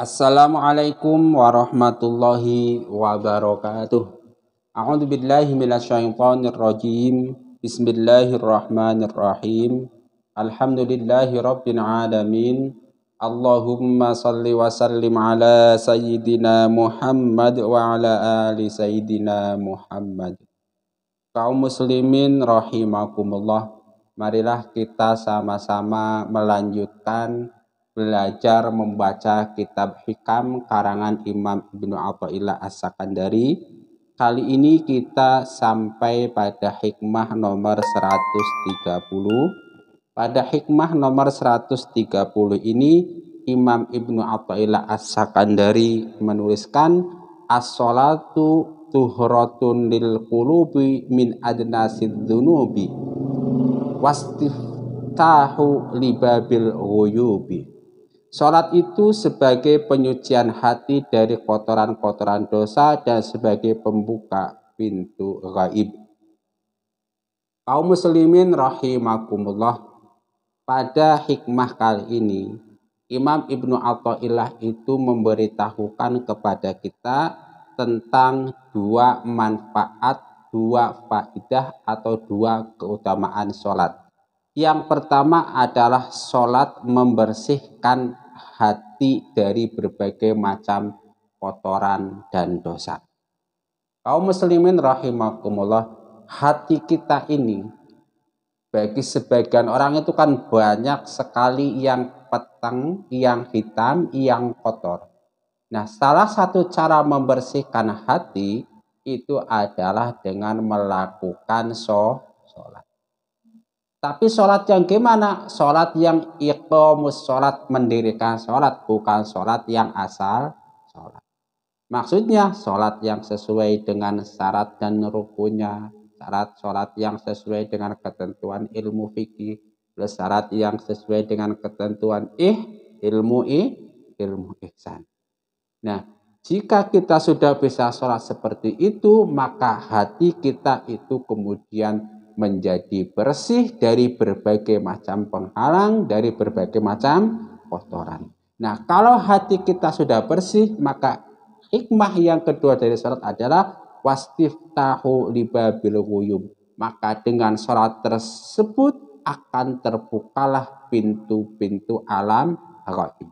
Assalamualaikum warahmatullahi wabarakatuh. A'udzu billahi minasyaitonir rajim. Bismillahirrahmanirrahim. Alhamdulillahi rabbil alamin. Allahumma salli wa sallim ala sayyidina Muhammad wa ala ali sayyidina Muhammad. Kaum muslimin rahimakumullah. Marilah kita sama-sama melanjutkan belajar membaca kitab Hikam karangan Imam Ibnu Athaillah As-Sakandari. Kali ini kita sampai pada hikmah nomor 130. Pada hikmah nomor 130 ini Imam Ibnu Athaillah As-Sakandari menuliskan as-salatu tuhratun lil qulubi min adnasid dunubi wastiftahu libabil ghuyubi Sholat itu sebagai penyucian hati dari kotoran-kotoran dosa dan sebagai pembuka pintu gaib. Kaum muslimin rahimakumullah, pada hikmah kali ini, Imam Ibnu Atta'illah itu memberitahukan kepada kita tentang dua manfaat, dua faidah atau dua keutamaan sholat. Yang pertama adalah sholat membersihkan hati dari berbagai macam kotoran dan dosa. Kaum muslimin rahimakumullah, hati kita ini bagi sebagian orang itu kan banyak sekali yang peteng, yang hitam, yang kotor. Nah, salah satu cara membersihkan hati itu adalah dengan melakukan sholat tapi sholat yang gimana? Sholat yang iqamus sholat, mendirikan sholat, bukan sholat yang asal sholat. Maksudnya sholat yang sesuai dengan syarat dan rukunya, syarat sholat yang sesuai dengan ketentuan ilmu fikih, plus syarat yang sesuai dengan ketentuan ih, ilmu i, ilmu ihsan. Nah, jika kita sudah bisa sholat seperti itu, maka hati kita itu kemudian menjadi bersih dari berbagai macam penghalang, dari berbagai macam kotoran. Nah, kalau hati kita sudah bersih, maka hikmah yang kedua dari sholat adalah tahu liba ghuyub. Maka dengan sholat tersebut akan terbukalah pintu-pintu alam roib.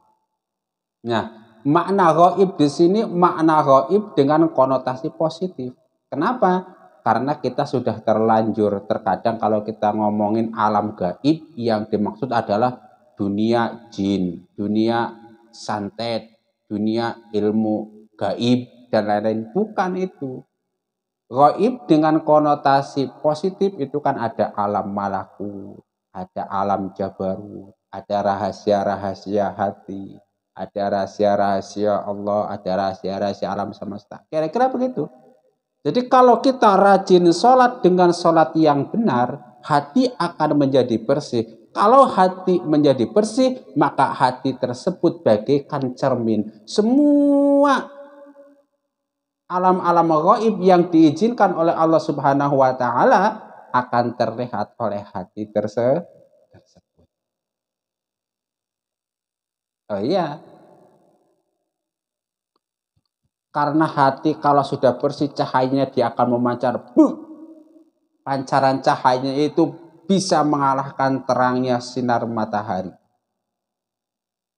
Nah, makna roib di sini makna roib dengan konotasi positif. Kenapa? karena kita sudah terlanjur terkadang kalau kita ngomongin alam gaib yang dimaksud adalah dunia jin, dunia santet, dunia ilmu gaib dan lain-lain bukan itu. Gaib dengan konotasi positif itu kan ada alam malaku, ada alam jabaru, ada rahasia-rahasia hati, ada rahasia-rahasia Allah, ada rahasia-rahasia alam semesta. Kira-kira begitu. Jadi kalau kita rajin sholat dengan sholat yang benar, hati akan menjadi bersih. Kalau hati menjadi bersih, maka hati tersebut bagaikan cermin. Semua alam-alam gaib yang diizinkan oleh Allah Subhanahu wa taala akan terlihat oleh hati tersebut. Oh iya, karena hati kalau sudah bersih cahayanya dia akan memancar. Buh! Pancaran cahayanya itu bisa mengalahkan terangnya sinar matahari.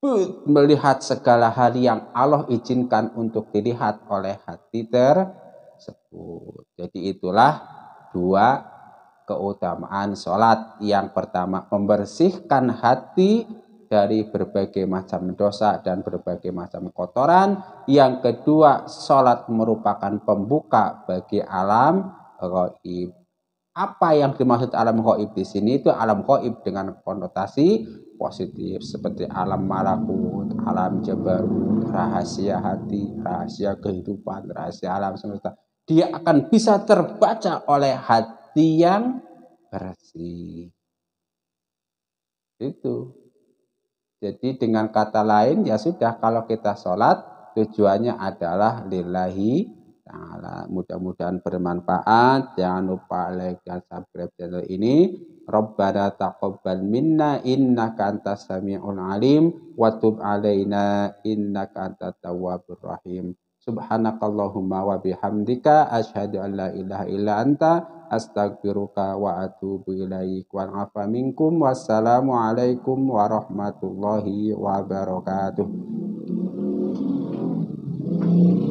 Buh! Melihat segala hal yang Allah izinkan untuk dilihat oleh hati tersebut. Jadi itulah dua keutamaan sholat. Yang pertama membersihkan hati dari berbagai macam dosa dan berbagai macam kotoran. Yang kedua, sholat merupakan pembuka bagi alam roib. Apa yang dimaksud alam roib di sini itu alam roib dengan konotasi positif seperti alam malakut, alam jabarut, rahasia hati, rahasia kehidupan, rahasia alam semesta. Dia akan bisa terbaca oleh hati yang bersih. Itu jadi dengan kata lain ya sudah kalau kita sholat tujuannya adalah lillahi ta'ala. Mudah-mudahan bermanfaat. Jangan lupa like dan subscribe channel ini. Rabbana taqabbal minna innaka antas samiul alim wa tub alaina innaka antat tawwabur rahim. Subhanakallahumma wa bihamdika asyhadu an la ilaha illa anta astagfiruka wa atubu ilaik wa afa minkum wassalamu alaikum warahmatullahi wabarakatuh.